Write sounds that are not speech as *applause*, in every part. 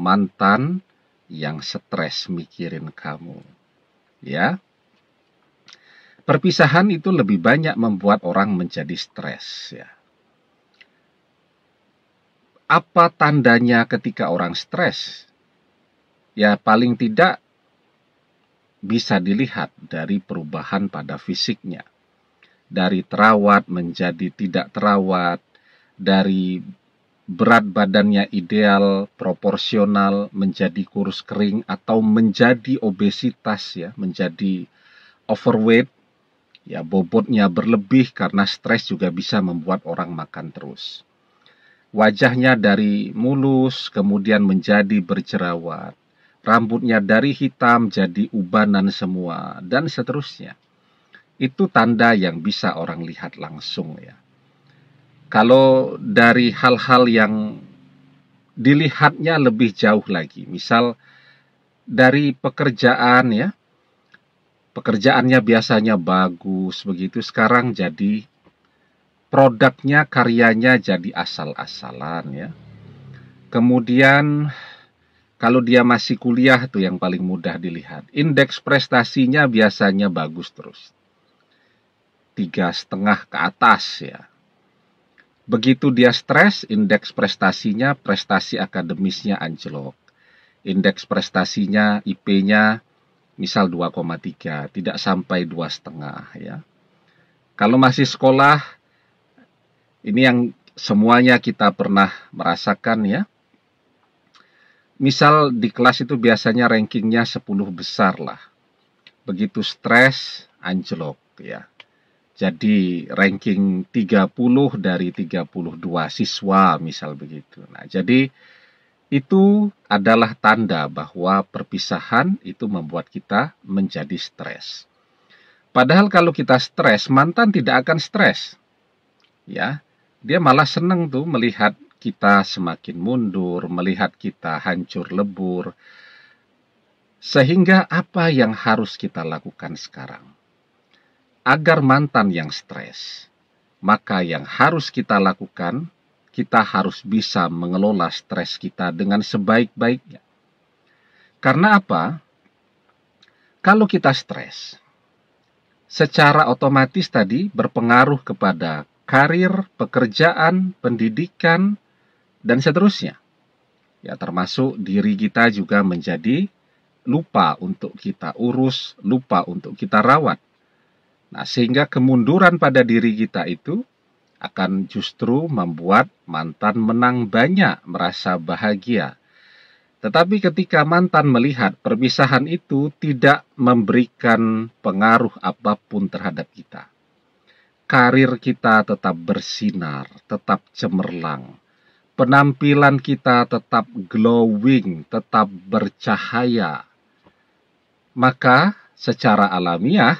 mantan yang stres mikirin kamu. Ya. Perpisahan itu lebih banyak membuat orang menjadi stres ya. Apa tandanya ketika orang stres? Ya paling tidak bisa dilihat dari perubahan pada fisiknya. Dari terawat menjadi tidak terawat, dari berat badannya ideal, proporsional, menjadi kurus kering atau menjadi obesitas ya, menjadi overweight, ya bobotnya berlebih karena stres juga bisa membuat orang makan terus. Wajahnya dari mulus kemudian menjadi berjerawat, rambutnya dari hitam jadi ubanan semua dan seterusnya. Itu tanda yang bisa orang lihat langsung ya. Kalau dari hal-hal yang dilihatnya lebih jauh lagi, misal dari pekerjaan ya, pekerjaannya biasanya bagus begitu, sekarang jadi produknya, karyanya jadi asal-asalan ya. Kemudian kalau dia masih kuliah tuh yang paling mudah dilihat. Indeks prestasinya biasanya bagus terus. Tiga setengah ke atas ya. Begitu dia stres, indeks prestasinya, prestasi akademisnya anjlok. Indeks prestasinya, IP-nya misal 2,3, tidak sampai 2,5 ya. Kalau masih sekolah, ini yang semuanya kita pernah merasakan ya. Misal di kelas itu biasanya rankingnya 10 besar lah. Begitu stres, anjlok ya jadi ranking 30 dari 32 siswa misal begitu. Nah, jadi itu adalah tanda bahwa perpisahan itu membuat kita menjadi stres. Padahal kalau kita stres, mantan tidak akan stres. Ya, dia malah senang tuh melihat kita semakin mundur, melihat kita hancur lebur. Sehingga apa yang harus kita lakukan sekarang? agar mantan yang stres. Maka yang harus kita lakukan, kita harus bisa mengelola stres kita dengan sebaik-baiknya. Karena apa? Kalau kita stres, secara otomatis tadi berpengaruh kepada karir, pekerjaan, pendidikan, dan seterusnya. Ya, termasuk diri kita juga menjadi lupa untuk kita urus, lupa untuk kita rawat. Nah, sehingga kemunduran pada diri kita itu akan justru membuat mantan menang banyak merasa bahagia. Tetapi ketika mantan melihat perpisahan itu tidak memberikan pengaruh apapun terhadap kita. Karir kita tetap bersinar, tetap cemerlang. Penampilan kita tetap glowing, tetap bercahaya. Maka secara alamiah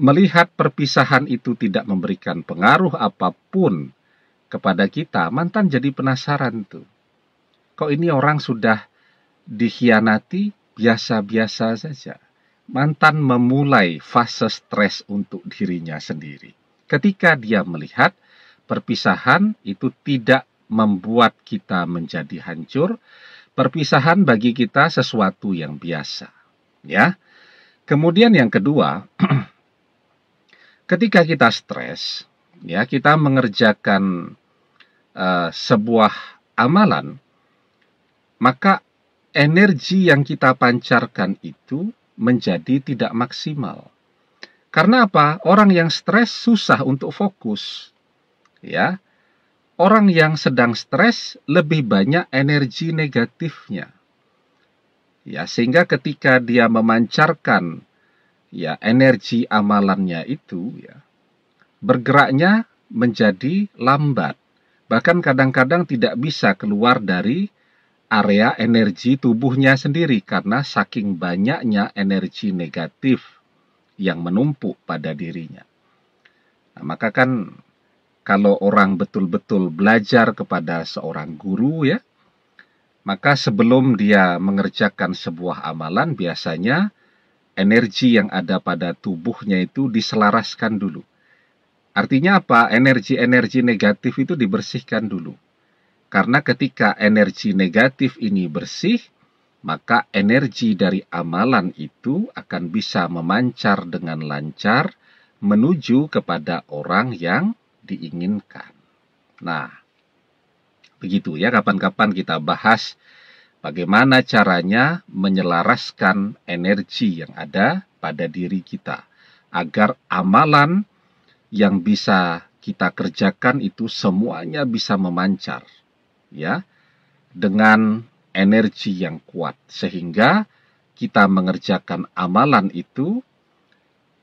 melihat perpisahan itu tidak memberikan pengaruh apapun kepada kita, mantan jadi penasaran tuh. Kok ini orang sudah dikhianati biasa-biasa saja. Mantan memulai fase stres untuk dirinya sendiri. Ketika dia melihat perpisahan itu tidak membuat kita menjadi hancur, perpisahan bagi kita sesuatu yang biasa, ya. Kemudian yang kedua, *clears throat* ketika kita stres, ya kita mengerjakan uh, sebuah amalan, maka energi yang kita pancarkan itu menjadi tidak maksimal. Karena apa? Orang yang stres susah untuk fokus. Ya. Orang yang sedang stres lebih banyak energi negatifnya. Ya, sehingga ketika dia memancarkan ya energi amalannya itu ya bergeraknya menjadi lambat bahkan kadang-kadang tidak bisa keluar dari area energi tubuhnya sendiri karena saking banyaknya energi negatif yang menumpuk pada dirinya. Nah, maka kan kalau orang betul-betul belajar kepada seorang guru ya, maka sebelum dia mengerjakan sebuah amalan biasanya energi yang ada pada tubuhnya itu diselaraskan dulu. Artinya apa? Energi-energi negatif itu dibersihkan dulu. Karena ketika energi negatif ini bersih, maka energi dari amalan itu akan bisa memancar dengan lancar menuju kepada orang yang diinginkan. Nah, begitu ya kapan-kapan kita bahas Bagaimana caranya menyelaraskan energi yang ada pada diri kita agar amalan yang bisa kita kerjakan itu semuanya bisa memancar ya dengan energi yang kuat sehingga kita mengerjakan amalan itu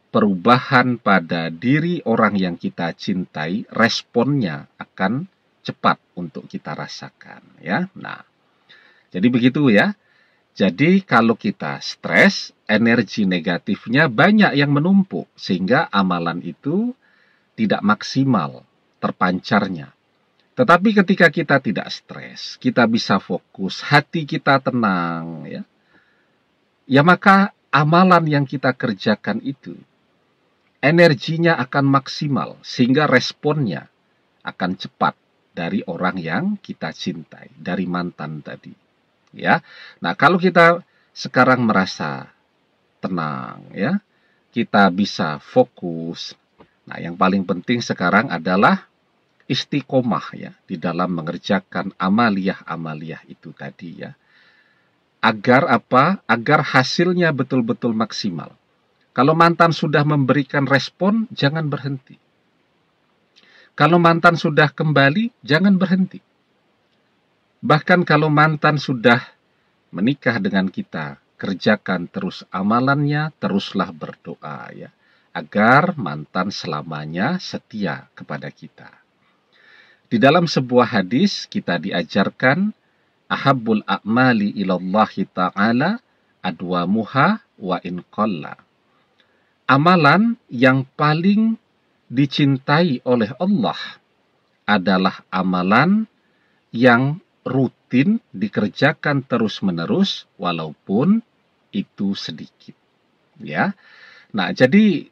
perubahan pada diri orang yang kita cintai responnya akan cepat untuk kita rasakan ya nah jadi begitu ya. Jadi kalau kita stres, energi negatifnya banyak yang menumpuk sehingga amalan itu tidak maksimal terpancarnya. Tetapi ketika kita tidak stres, kita bisa fokus, hati kita tenang ya. Ya maka amalan yang kita kerjakan itu energinya akan maksimal sehingga responnya akan cepat dari orang yang kita cintai, dari mantan tadi ya. Nah, kalau kita sekarang merasa tenang ya, kita bisa fokus. Nah, yang paling penting sekarang adalah istiqomah ya di dalam mengerjakan amaliah-amaliah itu tadi ya. Agar apa? Agar hasilnya betul-betul maksimal. Kalau mantan sudah memberikan respon, jangan berhenti. Kalau mantan sudah kembali, jangan berhenti. Bahkan kalau mantan sudah menikah dengan kita, kerjakan terus amalannya, teruslah berdoa ya, agar mantan selamanya setia kepada kita. Di dalam sebuah hadis kita diajarkan ahabbul a'mali ilallahi ta'ala adwa muha wa in qalla. Amalan yang paling dicintai oleh Allah adalah amalan yang rutin dikerjakan terus-menerus walaupun itu sedikit. Ya. Nah, jadi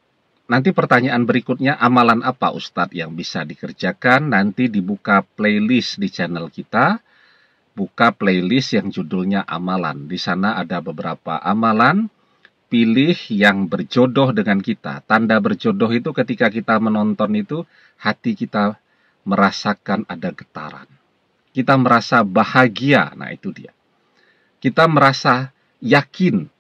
nanti pertanyaan berikutnya amalan apa Ustadz yang bisa dikerjakan? Nanti dibuka playlist di channel kita. Buka playlist yang judulnya amalan. Di sana ada beberapa amalan. Pilih yang berjodoh dengan kita. Tanda berjodoh itu ketika kita menonton itu hati kita merasakan ada getaran kita merasa bahagia. Nah, itu dia. Kita merasa yakin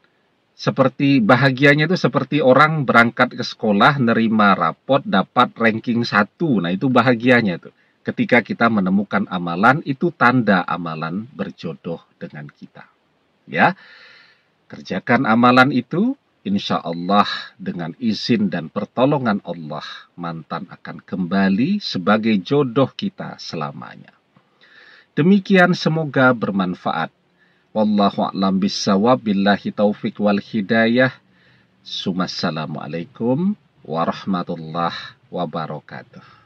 seperti bahagianya itu seperti orang berangkat ke sekolah nerima rapot dapat ranking satu nah itu bahagianya itu ketika kita menemukan amalan itu tanda amalan berjodoh dengan kita ya kerjakan amalan itu insya Allah dengan izin dan pertolongan Allah mantan akan kembali sebagai jodoh kita selamanya Demikian semoga bermanfaat. Wallahu a'lam bissawab billahi taufik wal hidayah. Assalamualaikum warahmatullahi wabarakatuh.